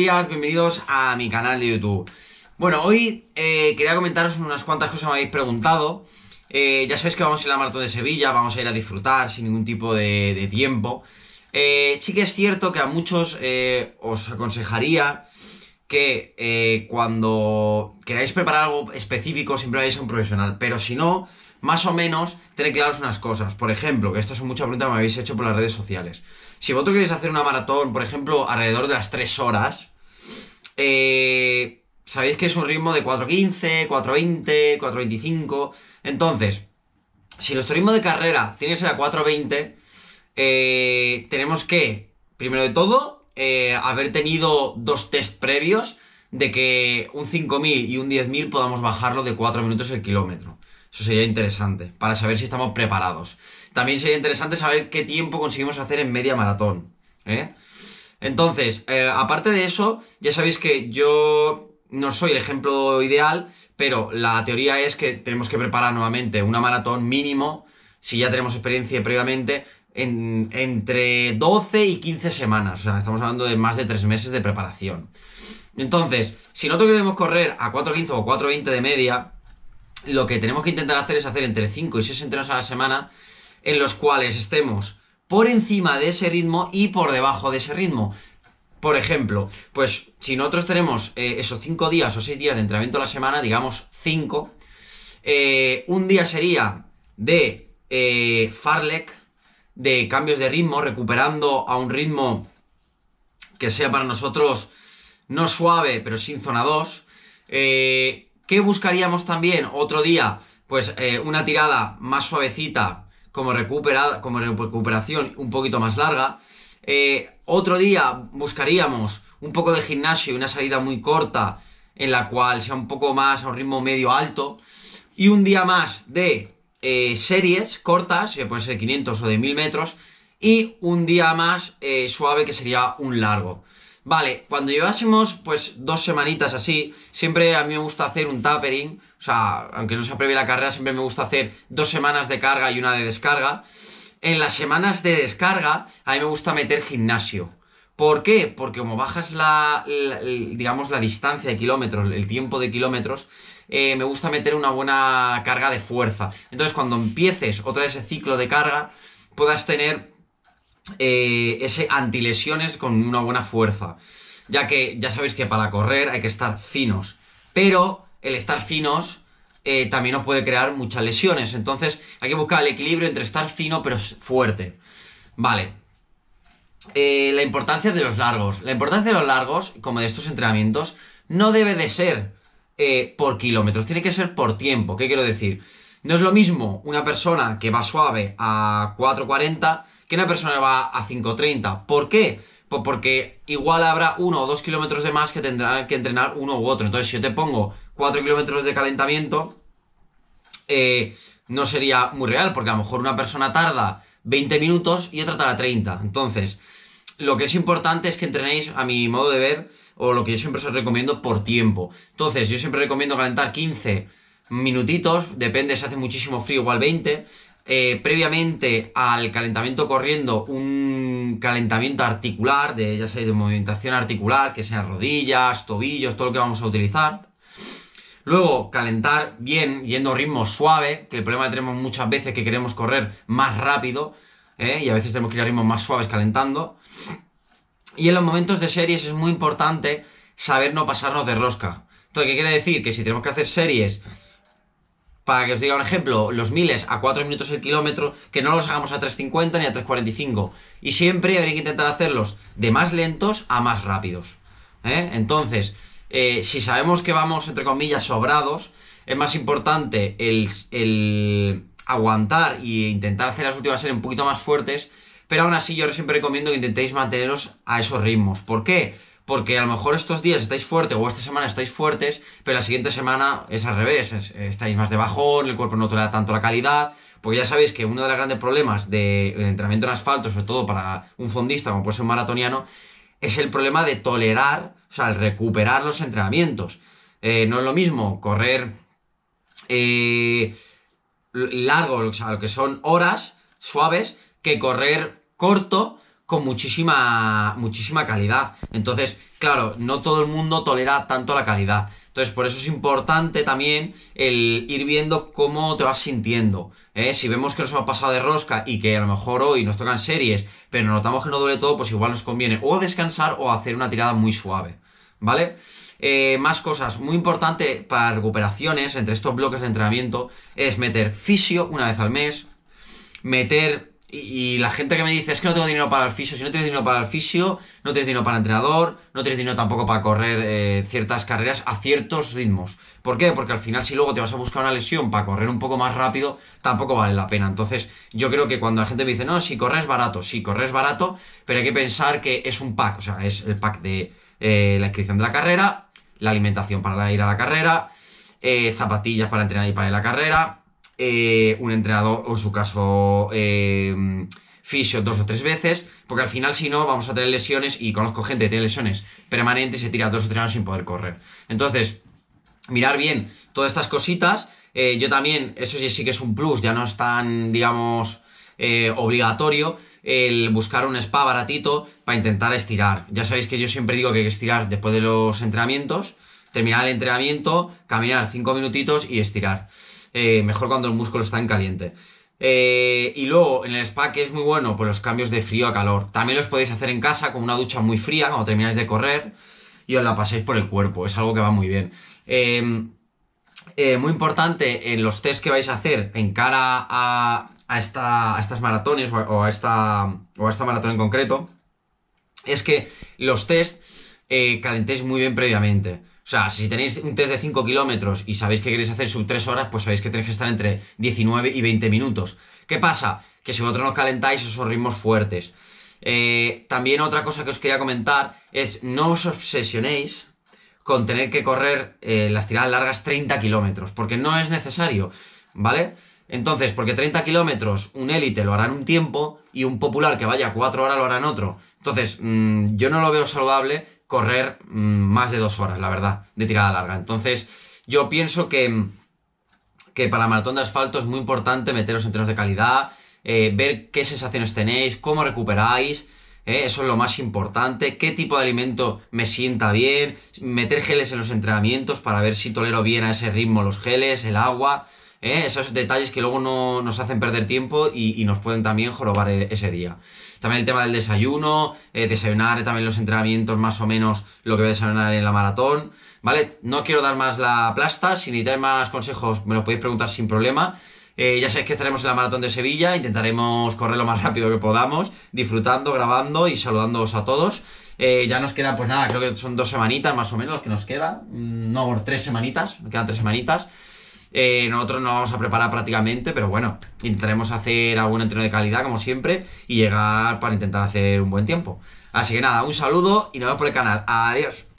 bienvenidos a mi canal de YouTube. Bueno, hoy eh, quería comentaros unas cuantas cosas que me habéis preguntado. Eh, ya sabéis que vamos a ir a la maratón de Sevilla, vamos a ir a disfrutar sin ningún tipo de, tiempo. Eh, sí que es cierto que a muchos os aconsejaría que cuando queráis preparar algo específico siempre vayáis a un profesional, pero si no, más o menos tenéis claras unas cosas. Por ejemplo, que estas son muchas preguntas que me habéis hecho por las redes sociales. Si vosotros queréis hacer una maratón, por ejemplo, alrededor de las 3 horas, eh, sabéis que es un ritmo de 4.15, 4.20, 4.25. Entonces, si nuestro ritmo de carrera tiene que ser a 4.20, eh, tenemos que, primero de todo, eh, haber tenido dos test previos de que un 5.000 y un 10.000 podamos bajarlo de 4 minutos el kilómetro. Eso sería interesante, para saber si estamos preparados. También sería interesante saber qué tiempo conseguimos hacer en media maratón. ¿eh? Entonces, eh, aparte de eso, ya sabéis que yo no soy el ejemplo ideal, pero la teoría es que tenemos que preparar nuevamente una maratón mínimo, si ya tenemos experiencia previamente, entre 12 y 15 semanas. O sea, estamos hablando de más de 3 meses de preparación. Entonces, si nosotros queremos correr a 4.15 o 4.20 de media, lo que tenemos que intentar hacer es hacer entre 5 y 6 entrenos a la semana en los cuales estemos por encima de ese ritmo y por debajo de ese ritmo. Por ejemplo, pues si nosotros tenemos eh, esos 5 días o 6 días de entrenamiento a la semana, digamos 5, eh, un día sería de eh, Farlek, de cambios de ritmo, recuperando a un ritmo que sea para nosotros no suave, pero sin zona 2. ¿Qué buscaríamos también otro día? Pues una tirada más suavecita como, recuperación un poquito más larga. Eh, otro día buscaríamos un poco de gimnasio y una salida muy corta en la cual sea un poco más a un ritmo medio alto. Y un día más de eh, series cortas, que puede ser 500 o de 1000 metros. Y un día más eh, suave que sería un largo. Vale, cuando llevásemos pues dos semanitas así, siempre a mí me gusta hacer un tapering, o sea, aunque no se previa la carrera, siempre me gusta hacer dos semanas de carga y una de descarga. En las semanas de descarga, a mí me gusta meter gimnasio. ¿Por qué? Porque como bajas la, digamos, la distancia de kilómetros, el tiempo de kilómetros, eh, me gusta meter una buena carga de fuerza. Entonces, cuando empieces otra vez ese ciclo de carga, puedas tener eh, ese antilesiones con una buena fuerza. Ya que ya sabéis que para correr hay que estar finos. Pero el estar finos eh, también nos puede crear muchas lesiones. Entonces hay que buscar el equilibrio entre estar fino pero fuerte. Vale. Eh, la importancia de los largos. La importancia de los largos, como de estos entrenamientos, no debe de ser por kilómetros, tiene que ser por tiempo. ¿Qué quiero decir? No es lo mismo una persona que va suave a 440 que una persona va a 5.30. ¿Por qué? Pues porque igual habrá uno o dos kilómetros de más que tendrán que entrenar uno u otro. Entonces, si yo te pongo 4 kilómetros de calentamiento, eh, no sería muy real, porque a lo mejor una persona tarda 20 minutos y otra tarda 30. Entonces, lo que es importante es que entrenéis, a mi modo de ver, o lo que yo siempre os recomiendo, por tiempo. Entonces, yo siempre recomiendo calentar 15 minutitos, depende si hace muchísimo frío, igual 20, eh, previamente al calentamiento corriendo un calentamiento articular, de, ya sabéis, de movimentación articular, que sean rodillas, tobillos, todo lo que vamos a utilizar. Luego, calentar bien, yendo a ritmo suave, que el problema que tenemos muchas veces que queremos correr más rápido, ¿eh? y a veces tenemos que ir a ritmos más suaves calentando. Y en los momentos de series es muy importante saber no pasarnos de rosca. Entonces, ¿qué quiere decir? Que si tenemos que hacer series para que os diga un ejemplo, los miles a 4 minutos el kilómetro, que no los hagamos a 3.50 ni a 3.45. Y siempre habría que intentar hacerlos de más lentos a más rápidos. ¿eh? Entonces, eh, si sabemos que vamos, entre comillas, sobrados, es más importante el, el aguantar e intentar hacer las últimas series un poquito más fuertes, pero aún así yo siempre recomiendo que intentéis manteneros a esos ritmos. ¿Por qué? porque a lo mejor estos días estáis fuertes o esta semana estáis fuertes, pero la siguiente semana es al revés, estáis más de bajón, el cuerpo no tolera tanto la calidad, porque ya sabéis que uno de los grandes problemas del entrenamiento en asfalto, sobre todo para un fondista como puede ser un maratoniano, es el problema de tolerar, o sea, recuperar los entrenamientos. Eh, no es lo mismo correr eh, largo, o sea, lo que son horas suaves, que correr corto, con muchísima, muchísima calidad. Entonces, claro, no todo el mundo tolera tanto la calidad. Entonces, por eso es importante también el ir viendo cómo te vas sintiendo. ¿eh? Si vemos que nos ha pasado de rosca y que a lo mejor hoy nos tocan series, pero notamos que no duele todo, pues igual nos conviene o descansar o hacer una tirada muy suave. ¿Vale? Eh, más cosas, muy importante para recuperaciones entre estos bloques de entrenamiento es meter fisio una vez al mes, meter y, la gente que me dice, es que no tengo dinero para el fisio, si no tienes dinero para el fisio, no tienes dinero para entrenador, no tienes dinero tampoco para correr eh, ciertas carreras a ciertos ritmos. ¿Por qué? Porque al final si luego te vas a buscar una lesión para correr un poco más rápido, tampoco vale la pena. Entonces yo creo que cuando la gente me dice, no, si corres barato, si corres barato, pero hay que pensar que es un pack, o sea, es el pack de eh, la inscripción de la carrera, la alimentación para ir a la carrera, eh, zapatillas para entrenar y para ir a la carrera, eh, un entrenador, o en su caso, eh, fisio dos o tres veces, porque al final, si no, vamos a tener lesiones, y conozco gente que tiene lesiones permanentes y se tira dos o sin poder correr. Entonces, mirar bien todas estas cositas. Eh, yo también, eso sí, que es un plus, ya no es tan, digamos, obligatorio el buscar un spa baratito para intentar estirar. Ya sabéis que yo siempre digo que hay que estirar después de los entrenamientos, terminar el entrenamiento, caminar cinco minutitos y estirar. Eh, mejor cuando el músculo está en caliente. Eh, y luego, en el spa, que es muy bueno, pues los cambios de frío a calor. También los podéis hacer en casa con una ducha muy fría cuando termináis de correr y os la paséis por el cuerpo. Es algo que va muy bien. Em, eh, muy importante en los test que vais a hacer en cara a, a, estas maratones o a, esta, o a esta maratón en concreto, es que los test calentéis muy bien previamente. O sea, si tenéis un test de 5 kilómetros y sabéis que queréis hacer sub 3 horas, pues sabéis que tenéis que estar entre 19 y 20 minutos. ¿Qué pasa? Que si vosotros no calentáis, esos ritmos fuertes. Eh, también otra cosa que os quería comentar es no os obsesionéis con tener que correr eh, las tiradas largas 30 kilómetros, porque no es necesario, ¿vale? Entonces, porque 30 kilómetros un élite lo hará en un tiempo y un popular que vaya 4 horas lo hará en otro. Entonces, mm, yo no lo veo saludable correr mm, más de dos horas, la verdad, de tirada larga. Entonces, yo pienso que, para maratón de asfalto es muy importante meteros entrenos de calidad, eh, ver qué sensaciones tenéis, cómo recuperáis, eh, eso es lo más importante, qué tipo de alimento me sienta bien, meter geles en los entrenamientos para ver si tolero bien a ese ritmo los geles, el agua, ¿eh? esos detalles que luego no, nos hacen perder tiempo y, nos pueden también jorobar e, ese día. También el tema del desayuno, eh, desayunar eh, también los entrenamientos más o menos lo que voy a desayunar en la maratón, ¿vale? No quiero dar más la plasta, si necesitáis más consejos me lo podéis preguntar sin problema. ya sabéis que estaremos en la maratón de Sevilla, intentaremos correr lo más rápido que podamos, disfrutando, grabando y saludándoos a todos. ya nos queda, pues nada, creo que son dos semanitas más o menos los que nos quedan. Mm, no, por tres semanitas, quedan tres semanitas. Eh, nosotros no vamos a preparar prácticamente, pero bueno, intentaremos hacer algún entreno de calidad, como siempre, y llegar para intentar hacer un buen tiempo. Así que nada, un saludo y nos vemos por el canal. Adiós.